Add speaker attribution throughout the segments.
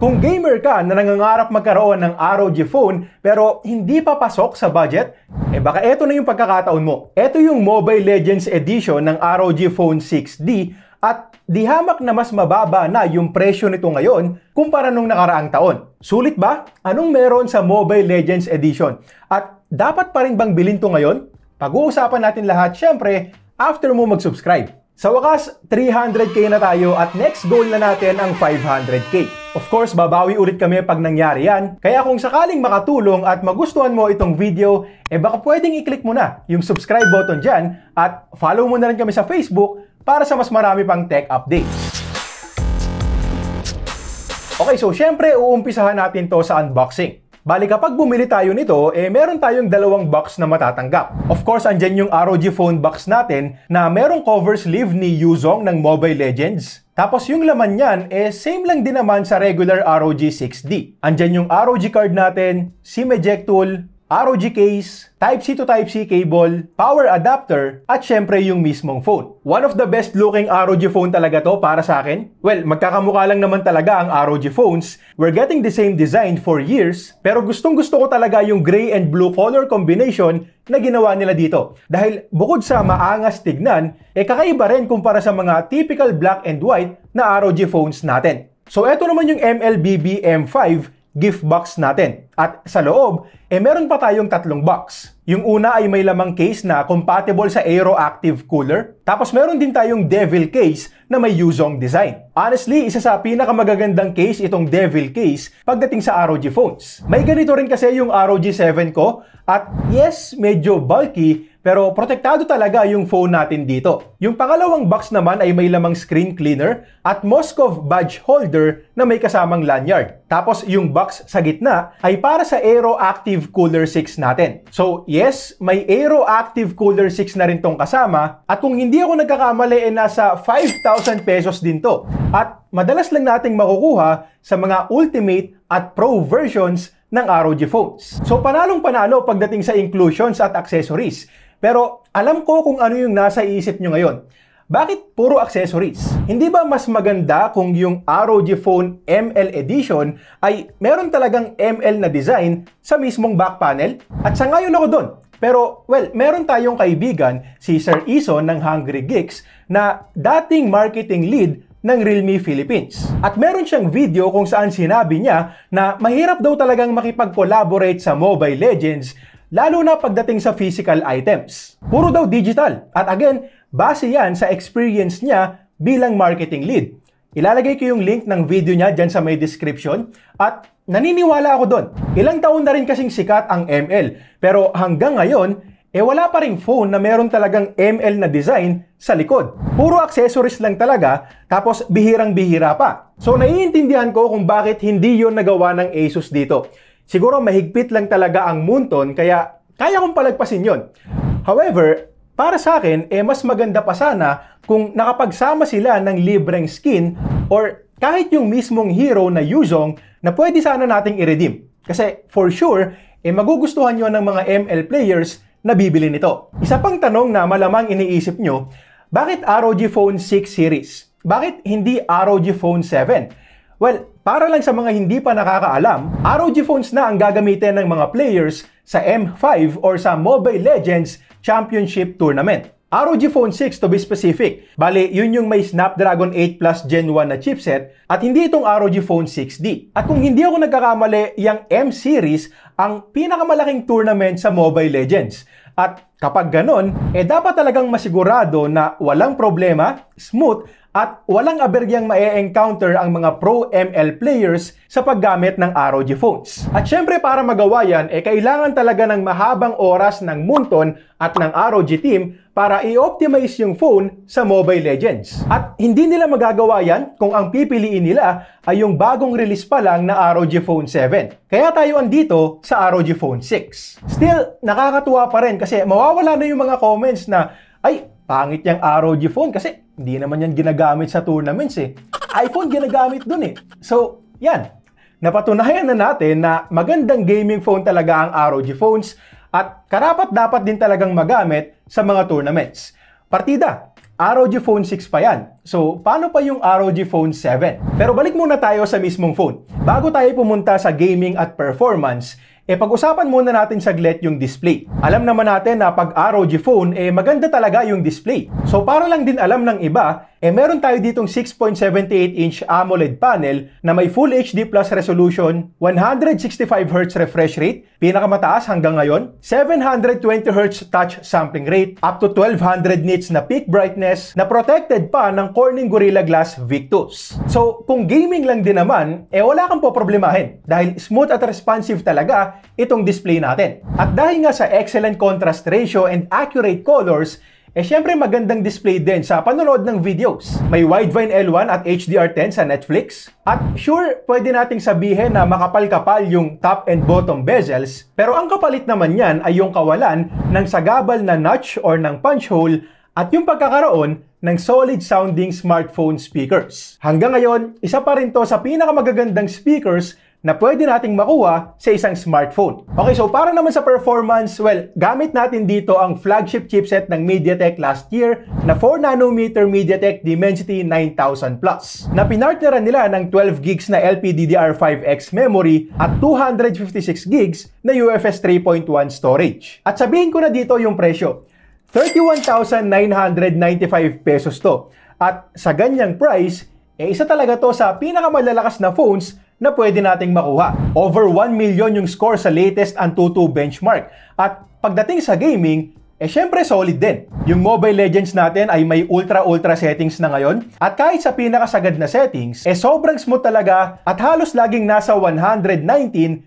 Speaker 1: Kung gamer ka na nangangarap magkaroon ng ROG phone pero hindi pa pasok sa budget, eh baka ito na yung pagkakataon mo. Ito yung Mobile Legends Edition ng ROG Phone 6D at di hamak na mas mababa na yung presyo nito ngayon kumpara nung nakaraang taon. Sulit ba? Anong meron sa Mobile Legends Edition? At dapat pa rin bang bilhin to ngayon? Pag-uusapan natin lahat syempre after mo mag-subscribe. Sa wakas, 300k na tayo at next goal na natin ang 500k. Of course, babawi ulit kami pag nangyari yan. Kaya kung sakaling makatulong at magustuhan mo itong video, eh baka pwedeng i-click mo na yung subscribe button dyan at follow mo na rin kami sa Facebook para sa mas marami pang tech updates. Okay, so syempre uumpisahan natin to sa unboxing. Bali kapag bumili tayo nito, eh meron tayong dalawang box na matatanggap. Of course, andyan yung ROG phone box natin na merong cover sleeve ni Yuzong ng Mobile Legends. Tapos yung laman niyan, eh same lang din naman sa regular ROG 6D. Andyan yung ROG card natin, SIM eject tool, ROG case, Type-C to Type-C cable, power adapter, at syempre yung mismong phone. One of the best looking ROG phone talaga to para sa akin. Well, magkakamukha lang naman talaga ang ROG phones. We're getting the same design for years, pero gustong gusto ko talaga yung gray and blue color combination na ginawa nila dito. Dahil bukod sa maangas tignan, eh kakaiba rin kumpara sa mga typical black and white na ROG phones natin. So eto naman yung MLBB M5 gift box natin. At sa loob, eh meron pa tayong tatlong box. Yung una ay may lamang case na compatible sa AeroActive Cooler. Tapos meron din tayong Devil case na may Yuzong design. Honestly, isa sa pinakamagagandang case itong Devil case pagdating sa ROG phones. May ganito rin kasi yung ROG 7 ko at yes, medyo bulky pero protektado talaga yung phone natin dito. Yung pangalawang box naman ay may lamang screen cleaner at Moskov badge holder na may kasamang lanyard. Tapos yung box sa gitna ay para sa AeroActive Cooler 6 natin. So yes, may AeroActive Cooler 6 na rin tong kasama at kung hindi ako nagkakamali ay eh, nasa 5,000 pesos din to. At madalas lang nating makukuha sa mga Ultimate at Pro versions ng ROG phones. So panalong panalo pagdating sa inclusions at accessories. Pero alam ko kung ano yung nasa isip nyo ngayon. Bakit puro accessories? Hindi ba mas maganda kung yung ROG Phone ML Edition ay meron talagang ML na design sa mismong back panel? At sa ngayon ako doon. Pero, well, meron tayong kaibigan, si Sir Iso ng Hungry Geeks, na dating marketing lead ng Realme Philippines. At meron siyang video kung saan sinabi niya na mahirap daw talagang makipag-collaborate sa Mobile Legends lalo na pagdating sa physical items. Puro daw digital. At again, base yan sa experience niya bilang marketing lead. Ilalagay ko yung link ng video niya dyan sa may description at naniniwala ako doon. Ilang taon na rin kasing sikat ang ML pero hanggang ngayon, eh wala pa ring phone na meron talagang ML na design sa likod. Puro accessories lang talaga tapos bihirang bihira pa. So naiintindihan ko kung bakit hindi yon nagawa ng Asus dito. Siguro mahigpit lang talaga ang Moonton kaya kaya kong palagpasin yon. However, para sa akin, eh mas maganda pa sana kung nakapagsama sila ng libreng skin or kahit yung mismong hero na Yuzong na pwede sana nating i-redeem. Kasi for sure, eh magugustuhan yon ng mga ML players na bibili nito. Isa pang tanong na malamang iniisip nyo, bakit ROG Phone 6 series? Bakit hindi ROG Phone 7? Well, para lang sa mga hindi pa nakakaalam, ROG phones na ang gagamitin ng mga players sa M5 or sa Mobile Legends Championship Tournament. ROG Phone 6 to be specific. Bale, yun yung may Snapdragon 8 Plus Gen 1 na chipset at hindi itong ROG Phone 6D. At kung hindi ako nagkakamali, yung M-Series ang pinakamalaking tournament sa Mobile Legends. At kapag ganon, eh dapat talagang masigurado na walang problema, smooth, at walang abergyang mae-encounter ang mga pro-ML players sa paggamit ng ROG phones. At syempre para magawa yan, eh kailangan talaga ng mahabang oras ng Moonton at ng ROG team para i-optimize yung phone sa Mobile Legends. At hindi nila magagawa yan kung ang pipiliin nila ay yung bagong release pa lang na ROG Phone 7. Kaya tayo andito sa ROG Phone 6. Still, nakakatuwa pa rin kasi mawawala na yung mga comments na, ay, pangit niyang ROG phone kasi hindi naman yan ginagamit sa tournaments eh. iPhone ginagamit dun eh. So, yan. Napatunayan na natin na magandang gaming phone talaga ang ROG phones at karapat dapat din talagang magamit sa mga tournaments. Partida, ROG Phone 6 pa yan. So, paano pa yung ROG Phone 7? Pero balik muna tayo sa mismong phone. Bago tayo pumunta sa gaming at performance, E pag-usapan muna natin saglit yung display. Alam naman natin na pag ROG phone, eh maganda talaga yung display. So para lang din alam ng iba, eh meron tayo ditong 6.78-inch AMOLED panel na may Full HD Plus resolution, 165Hz refresh rate, pinakamataas hanggang ngayon, 720Hz touch sampling rate, up to 1200 nits na peak brightness, na protected pa ng Corning Gorilla Glass Victus. So kung gaming lang din naman, eh wala kang poproblemahin dahil smooth at responsive talaga itong display natin. At dahil nga sa excellent contrast ratio and accurate colors, eh syempre magandang display din sa panonood ng videos. May widevine L1 at HDR10 sa Netflix. At sure, pwede nating sabihin na makapal-kapal yung top and bottom bezels, pero ang kapalit naman yan ay yung kawalan ng sagabal na notch or ng punch hole at yung pagkakaroon ng solid sounding smartphone speakers. Hanggang ngayon, isa pa rin to sa pinakamagagandang speakers na pwede nating makuha sa isang smartphone. Okay, so para naman sa performance, well, gamit natin dito ang flagship chipset ng MediaTek last year na 4 nanometer MediaTek Dimensity 9000 Plus na pinartneran nila ng 12 gigs na LPDDR5X memory at 256 gigs na UFS 3.1 storage. At sabihin ko na dito yung presyo. 31,995 pesos to. At sa ganyang price, eh isa talaga to sa pinakamalalakas na phones na pwede nating makuha. Over 1 million yung score sa latest Antutu benchmark. At pagdating sa gaming, eh syempre solid din. Yung Mobile Legends natin ay may ultra-ultra settings na ngayon at kahit sa pinakasagad na settings, eh sobrang smooth talaga at halos laging nasa 119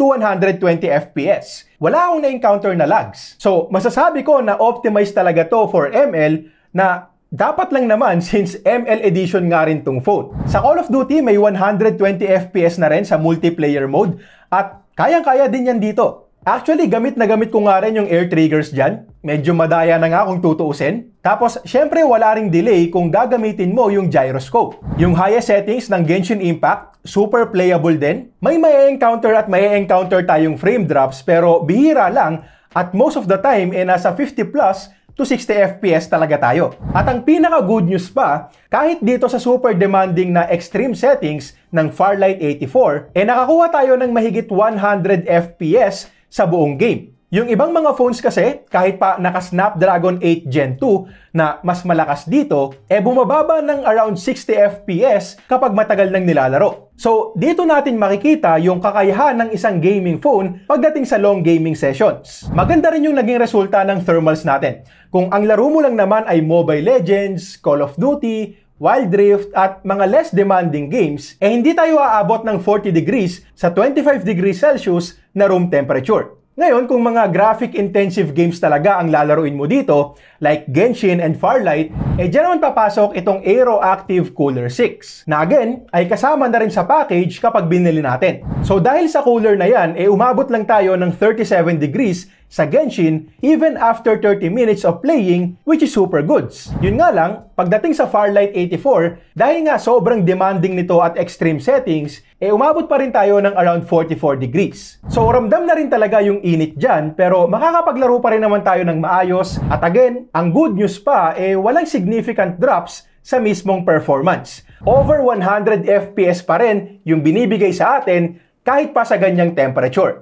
Speaker 1: to 120 FPS. Wala akong na-encounter na lags. So, masasabi ko na optimized talaga to for ML na dapat lang naman since ML edition nga rin tong phone. Sa Call of Duty may 120 FPS na rin sa multiplayer mode at kayang-kaya din yan dito. Actually, gamit na gamit ko nga rin yung air triggers dyan. Medyo madaya na nga kung tutuusin. Tapos, syempre wala ring delay kung gagamitin mo yung gyroscope. Yung highest settings ng Genshin Impact, super playable din. May may encounter at may encounter tayong frame drops pero bihira lang at most of the time, eh nasa 50 plus, to 60 FPS talaga tayo. At ang pinaka good news pa, kahit dito sa super demanding na extreme settings ng Farlight 84, eh nakakuha tayo ng mahigit 100 FPS sa buong game. Yung ibang mga phones kasi, kahit pa naka Snapdragon 8 Gen 2 na mas malakas dito, e eh bumababa ng around 60 FPS kapag matagal nang nilalaro. So, dito natin makikita yung kakayahan ng isang gaming phone pagdating sa long gaming sessions. Maganda rin yung naging resulta ng thermals natin. Kung ang laro mo lang naman ay Mobile Legends, Call of Duty, Wild Rift at mga less demanding games, eh hindi tayo aabot ng 40 degrees sa 25 degrees Celsius na room temperature. Ngayon, kung mga graphic-intensive games talaga ang lalaruin mo dito, like Genshin and Farlight, eh dyan naman papasok itong Aero Active Cooler 6, na again, ay kasama na rin sa package kapag binili natin. So dahil sa cooler na yan, eh umabot lang tayo ng 37 degrees sa Genshin even after 30 minutes of playing which is super goods. Yun nga lang, pagdating sa Farlight 84, dahil nga sobrang demanding nito at extreme settings, eh umabot pa rin tayo ng around 44 degrees. So ramdam na rin talaga yung init dyan, pero makakapaglaro pa rin naman tayo ng maayos. At again, ang good news pa, eh walang significant drops sa mismong performance. Over 100 FPS pa rin yung binibigay sa atin kahit pa sa ganyang temperature.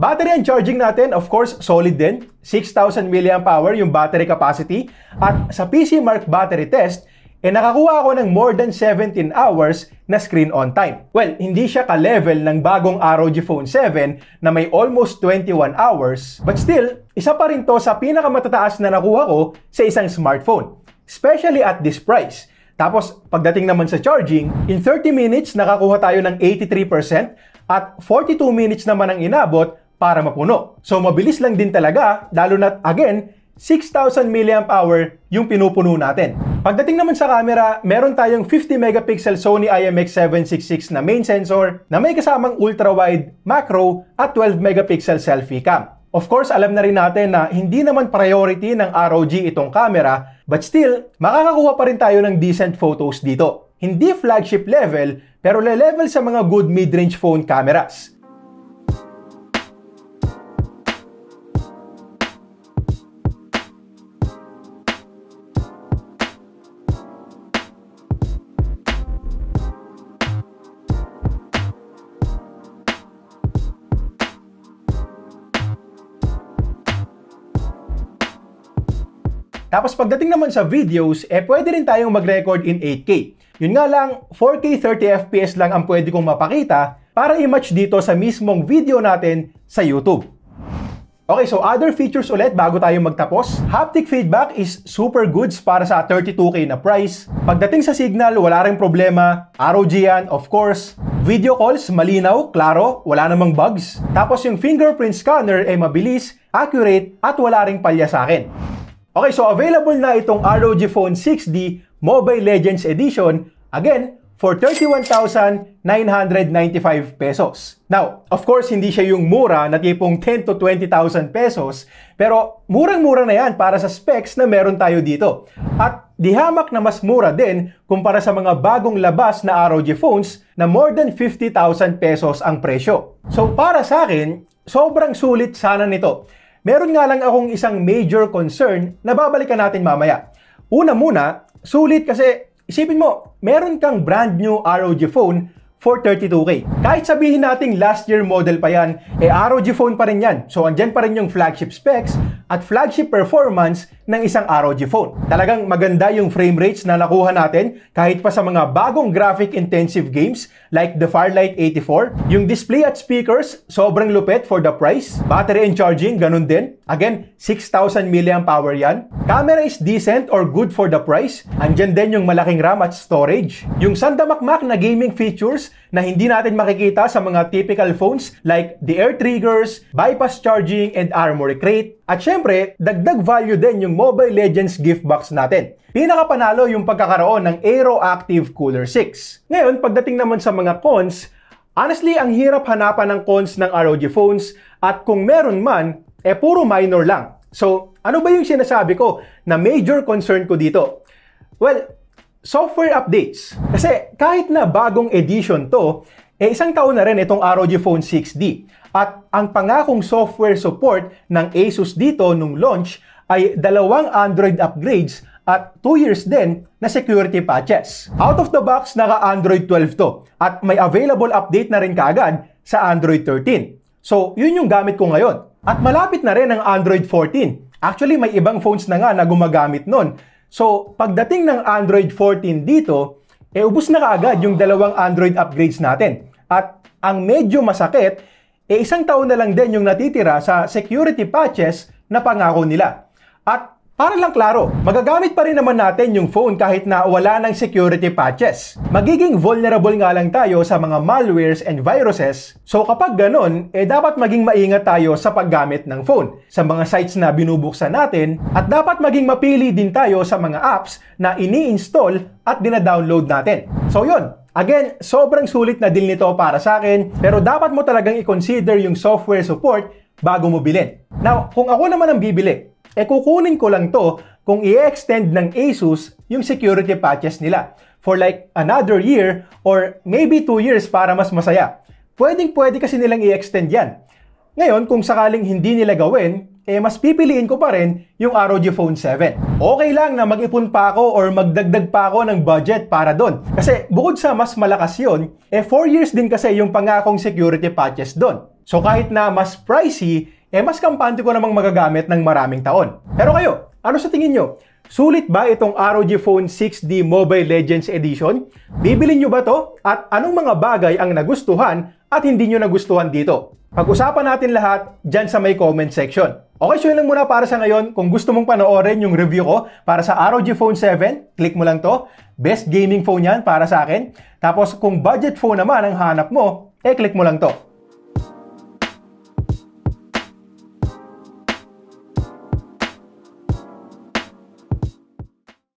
Speaker 1: Battery and charging natin, of course, solid din. 6,000 mAh yung battery capacity. At sa PC Mark battery test, eh nakakuha ako ng more than 17 hours na screen on time. Well, hindi siya ka-level ng bagong ROG Phone 7 na may almost 21 hours, but still, isa pa rin to sa pinakamatataas na nakuha ko sa isang smartphone, especially at this price. Tapos, pagdating naman sa charging, in 30 minutes nakakuha tayo ng 83% at 42 minutes naman ang inabot para mapuno. So mabilis lang din talaga, lalo na again, 6,000 mAh yung pinupuno natin. Pagdating naman sa camera, meron tayong 50 megapixel Sony IMX766 na main sensor na may kasamang ultra-wide, macro at 12 megapixel selfie cam. Of course, alam na rin natin na hindi naman priority ng ROG itong camera, but still, makakakuha pa rin tayo ng decent photos dito. Hindi flagship level, pero le-level sa mga good mid-range phone cameras. Tapos pagdating naman sa videos, eh pwede rin tayong mag-record in 8K. Yun nga lang, 4K 30fps lang ang pwede kong mapakita para i-match dito sa mismong video natin sa YouTube. Okay, so other features ulit bago tayo magtapos. Haptic feedback is super goods para sa 32K na price. Pagdating sa signal, wala rin problema. ROG yan, of course. Video calls, malinaw, klaro, wala namang bugs. Tapos yung fingerprint scanner ay eh, mabilis, accurate, at wala ring palya sa akin. Okay, so available na itong ROG Phone 6D Mobile Legends Edition, again, for 31,995 pesos. Now, of course, hindi siya yung mura na tipong 10 to 20,000 pesos, pero murang-mura na yan para sa specs na meron tayo dito. At di hamak na mas mura din kumpara sa mga bagong labas na ROG phones na more than 50,000 pesos ang presyo. So para sa akin, sobrang sulit sana nito meron nga lang akong isang major concern na babalikan natin mamaya. Una muna, sulit kasi isipin mo, meron kang brand new ROG phone for 32K. Kahit sabihin nating last year model pa yan, eh ROG phone pa rin yan. So andyan pa rin yung flagship specs at flagship performance ng isang ROG phone. Talagang maganda yung frame rates na nakuha natin kahit pa sa mga bagong graphic-intensive games like the Firelight 84. Yung display at speakers, sobrang lupet for the price. Battery and charging, ganun din. Again, 6,000 mAh yan. Camera is decent or good for the price. Andyan din yung malaking RAM at storage. Yung sanda makmak na gaming features na hindi natin makikita sa mga typical phones like the air triggers, bypass charging, and armory crate. At syempre, dagdag value din yung Mobile Legends gift box natin. Pinakapanalo yung pagkakaroon ng Aero Active Cooler 6. Ngayon, pagdating naman sa mga cons, honestly, ang hirap hanapan ng cons ng ROG phones at kung meron man, eh puro minor lang. So, ano ba yung sinasabi ko na major concern ko dito? Well, software updates. Kasi kahit na bagong edition to, eh isang taon na rin itong ROG Phone 6D. At ang pangakong software support ng Asus dito nung launch ay dalawang Android upgrades at 2 years din na security patches. Out of the box, naka-Android 12 to at may available update na rin kaagad sa Android 13. So, yun yung gamit ko ngayon. At malapit na rin ang Android 14. Actually, may ibang phones na nga na gumagamit nun. So, pagdating ng Android 14 dito, eh ubus na kaagad yung dalawang Android upgrades natin. At ang medyo masakit, eh isang taon na lang din yung natitira sa security patches na pangako nila. At para lang klaro, magagamit pa rin naman natin yung phone kahit na wala ng security patches. Magiging vulnerable nga lang tayo sa mga malwares and viruses. So kapag ganun, eh dapat maging maingat tayo sa paggamit ng phone, sa mga sites na binubuksan natin, at dapat maging mapili din tayo sa mga apps na ini-install at dinadownload natin. So yun, Again, sobrang sulit na deal nito para sa akin, pero dapat mo talagang i-consider yung software support bago mo bilhin. Now, kung ako naman ang bibili, E kukunin ko lang to kung i-extend ng Asus yung security patches nila for like another year or maybe 2 years para mas masaya. Pwedeng pwede kasi nilang i-extend yan. Ngayon, kung sakaling hindi nila gawin, eh mas pipiliin ko pa rin yung ROG Phone 7. Okay lang na mag-ipon pa ako or magdagdag pa ako ng budget para doon. Kasi bukod sa mas malakas yon, eh 4 years din kasi yung pangakong security patches doon. So kahit na mas pricey, eh mas kampante ko namang magagamit ng maraming taon. Pero kayo, ano sa tingin nyo? Sulit ba itong ROG Phone 6D Mobile Legends Edition? Bibili nyo ba to? At anong mga bagay ang nagustuhan at hindi nyo nagustuhan dito? Pag-usapan natin lahat dyan sa may comment section. Okay, so yun lang muna para sa ngayon. Kung gusto mong panoorin yung review ko para sa ROG Phone 7, click mo lang to. Best gaming phone yan para sa akin. Tapos kung budget phone naman ang hanap mo, eh click mo lang to.